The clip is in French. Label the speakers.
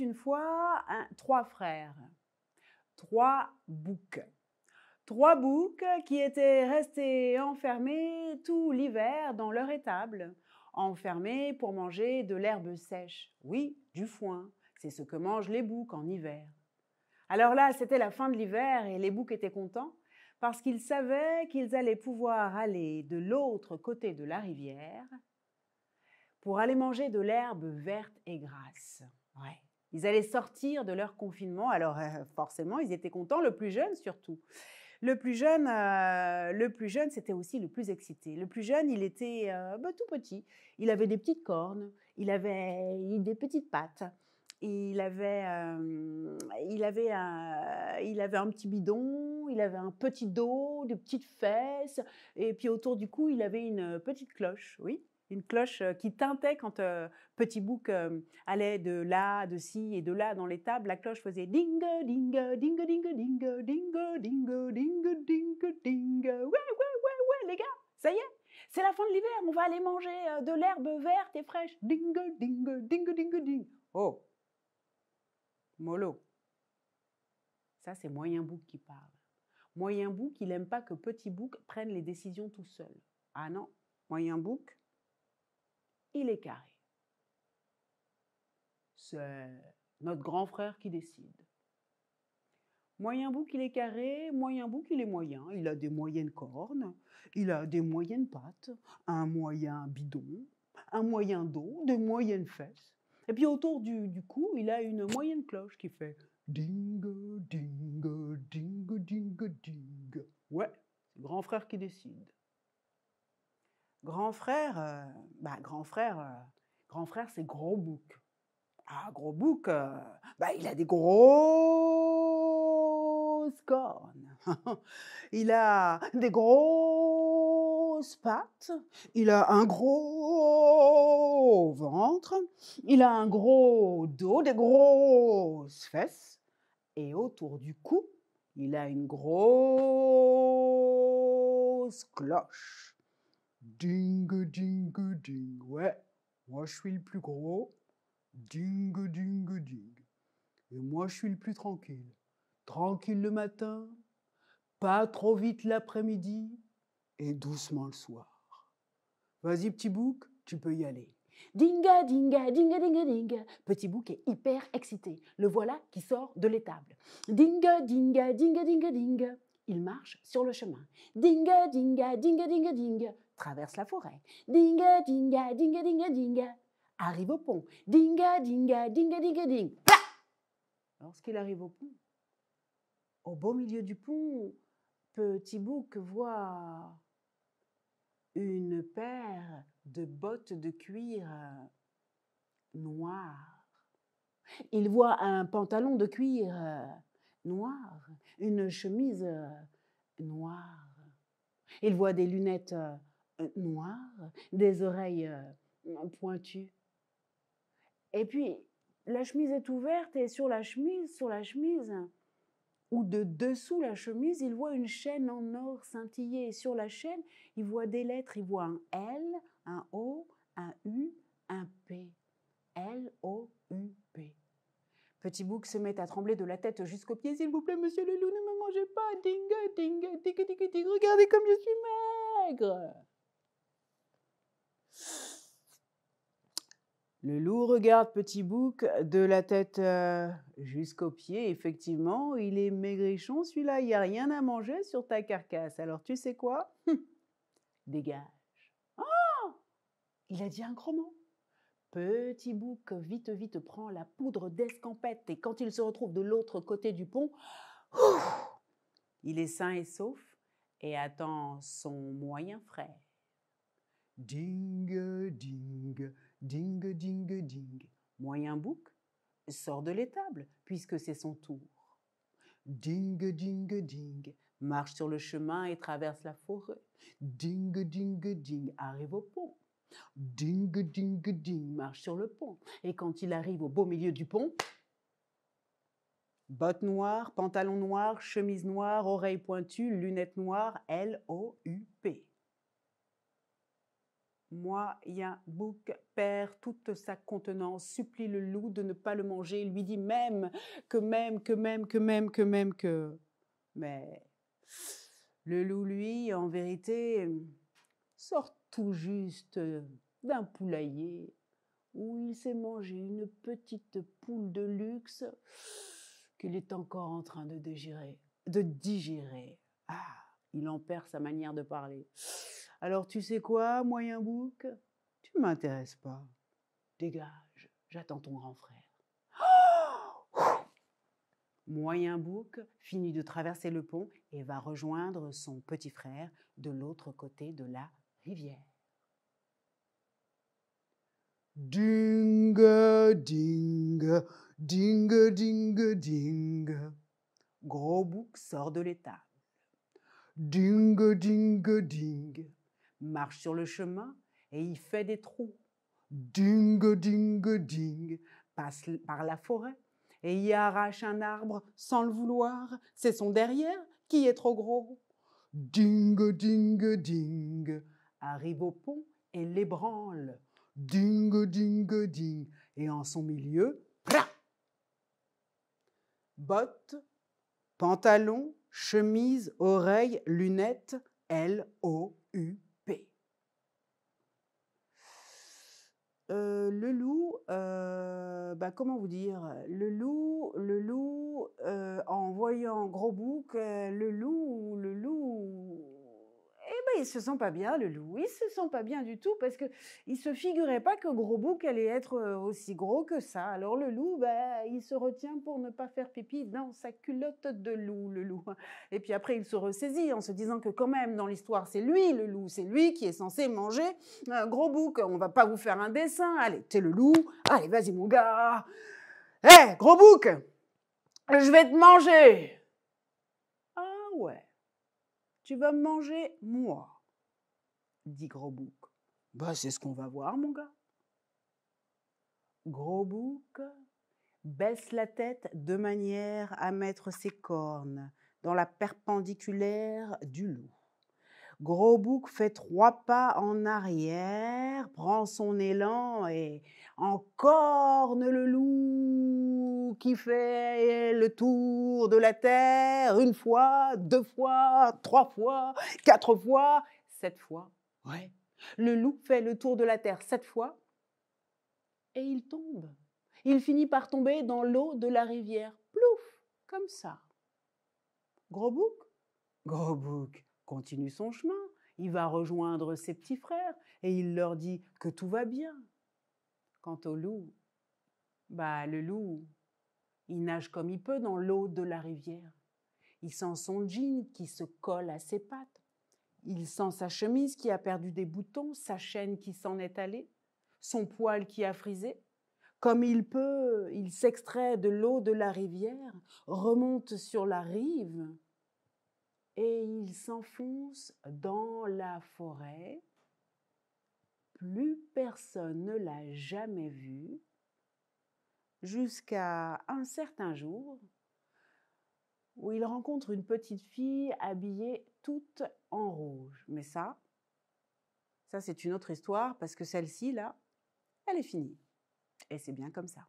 Speaker 1: une fois trois frères, trois boucs. Trois boucs qui étaient restés enfermés tout l'hiver dans leur étable, enfermés pour manger de l'herbe sèche. Oui, du foin, c'est ce que mangent les boucs en hiver. Alors là, c'était la fin de l'hiver et les boucs étaient contents parce qu'ils savaient qu'ils allaient pouvoir aller de l'autre côté de la rivière pour aller manger de l'herbe verte et grasse. Ouais. Ils allaient sortir de leur confinement, alors euh, forcément, ils étaient contents, le plus jeune surtout. Le plus jeune, euh, le plus jeune, c'était aussi le plus excité. Le plus jeune, il était euh, bah, tout petit. Il avait des petites cornes, il avait des petites pattes, il avait, il avait, un, il avait un petit bidon, il avait un petit dos, des petites fesses, et puis autour du cou, il avait une petite cloche, oui une cloche qui tintait quand Petit Bouc allait de là, de ci et de là dans les tables. La cloche faisait ding, ding, ding, ding, ding, ding, ding, ding, ding, ding. Ouais, ouais, ouais, ouais, les gars, ça y est, c'est la fin de l'hiver, on va aller manger de l'herbe verte et fraîche. Ding, ding, ding, ding, ding. Oh, mollo. Ça, c'est Moyen Bouc qui parle. Moyen Bouc, il n'aime pas que Petit Bouc prenne les décisions tout seul. Ah non, Moyen Bouc, il est carré. C'est notre grand frère qui décide. Moyen bout qu'il est carré, moyen bout qu'il est moyen. Il a des moyennes cornes, il a des moyennes pattes, un moyen bidon, un moyen dos, des moyennes fesses. Et puis autour du, cou, il a une moyenne cloche qui fait ding, ding, ding, ding, ding. Ouais, c'est grand frère qui décide. Grand frère, euh, bah, grand frère, euh, grand frère, c'est gros bouc. Ah, gros bouc, euh, bah, il a des grosses cornes. il a des grosses pattes. Il a un gros ventre. Il a un gros dos, des grosses fesses. Et autour du cou, il a une grosse cloche. Ding, ding, ding. Ouais, moi je suis le plus gros. Ding, ding, ding. Et moi je suis le plus tranquille. Tranquille le matin, pas trop vite l'après-midi et doucement le soir. Vas-y, petit bouc, tu peux y aller. Dinga, dinga, dinga, dinga, ding, Petit bouc est hyper excité. Le voilà qui sort de l'étable. Dinga, dinga, dinga, dinga, ding il marche sur le chemin. Dinga, dinga, dinga, dinga, dinga, traverse la forêt. Dinga, dinga, dinga, dinga, dinga, arrive au pont. Dinga, dinga, dinga, dinga, dinga. Lorsqu'il arrive au pont, au beau milieu du pont, Petit Bouc voit une paire de bottes de cuir noir. Il voit un pantalon de cuir Noir, une chemise euh, noire. Il voit des lunettes euh, euh, noires, des oreilles pointues. Et puis, la chemise est ouverte et sur la chemise, sur la chemise, ou de dessous la chemise, il voit une chaîne en or scintiller. Et sur la chaîne, il voit des lettres. Il voit un L, un O, un U, un P. L, O, U, Petit Bouc se met à trembler de la tête jusqu'aux pieds. S'il vous plaît, monsieur le loup, ne me mangez pas. Ding, Regardez comme je suis maigre. Le loup regarde Petit Bouc de la tête euh, jusqu'aux pieds. Effectivement, il est maigrichon celui-là. Il n'y a rien à manger sur ta carcasse. Alors tu sais quoi Dégage. Ah Il a dit un gros mot petit bouc vite vite prend la poudre d'escampette et quand il se retrouve de l'autre côté du pont, il est sain et sauf et attend son moyen frère. Ding, ding, ding, ding, ding. Moyen bouc sort de l'étable puisque c'est son tour. Ding, ding, ding. Marche sur le chemin et traverse la forêt. Ding, ding, ding. Arrive au pont. Ding, ding, ding, marche sur le pont. Et quand il arrive au beau milieu du pont, bottes noires, pantalon noir, chemise noire, oreilles pointues, lunettes noires, L-O-U-P. Moi, Bouc perd toute sa contenance, supplie le loup de ne pas le manger, lui dit même que même, que même, que même, que même, que. Mais le loup, lui, en vérité, sort tout juste euh, d'un poulailler où il s'est mangé une petite poule de luxe qu'il est encore en train de digérer. De digérer. Ah, il en perd sa manière de parler. Alors tu sais quoi, moyen bouc Tu m'intéresses pas. Dégage, j'attends ton grand frère. moyen bouc finit de traverser le pont et va rejoindre son petit frère de l'autre côté de la rivière. Ding, ding, ding, ding, ding. Gros bouc sort de l'étable. Ding, ding, ding. Marche sur le chemin et y fait des trous. Ding, ding, ding. Passe par la forêt et y arrache un arbre sans le vouloir. C'est son derrière qui est trop gros. Ding, ding, ding arrive au pont et l'ébranle. Ding, ding, ding. Et en son milieu, pra Bottes, pantalons, chemise, oreilles, lunettes, L-O-U-P. Euh, le loup, euh, bah, comment vous dire Le loup, le loup, euh, en voyant gros bouc, le loup, le loup, il bah, il se sent pas bien, le loup. Il se sent pas bien du tout parce que il se figurait pas que Gros Bouc allait être euh, aussi gros que ça. Alors le loup, bah, il se retient pour ne pas faire pipi dans sa culotte de loup, le loup. Et puis après, il se ressaisit en se disant que quand même, dans l'histoire, c'est lui, le loup. C'est lui qui est censé manger un Gros Bouc. On va pas vous faire un dessin. Allez, t'es le loup. Allez, vas-y, mon gars. Hé, Gros Bouc, je vais te manger. Ah ouais. Tu vas manger moi dit Gros Bouc. Bah, c'est ce qu'on va voir, mon gars. Gros Bouc baisse la tête de manière à mettre ses cornes dans la perpendiculaire du loup. Gros Bouc fait trois pas en arrière, prend son élan et encorne le loup qui fait le tour de la Terre une fois, deux fois, trois fois, quatre fois, sept fois. Ouais. Le loup fait le tour de la Terre sept fois et il tombe. Il finit par tomber dans l'eau de la rivière. Plouf, comme ça. Gros bouc Gros bouc continue son chemin. Il va rejoindre ses petits frères et il leur dit que tout va bien. Quant au loup, bah le loup, il nage comme il peut dans l'eau de la rivière. Il sent son jean qui se colle à ses pattes. Il sent sa chemise qui a perdu des boutons, sa chaîne qui s'en est allée, son poil qui a frisé. Comme il peut, il s'extrait de l'eau de la rivière, remonte sur la rive et il s'enfonce dans la forêt. Plus personne ne l'a jamais vu jusqu'à un certain jour où il rencontre une petite fille habillée toute en rouge. Mais ça, ça c'est une autre histoire parce que celle-ci, là, elle est finie. Et c'est bien comme ça.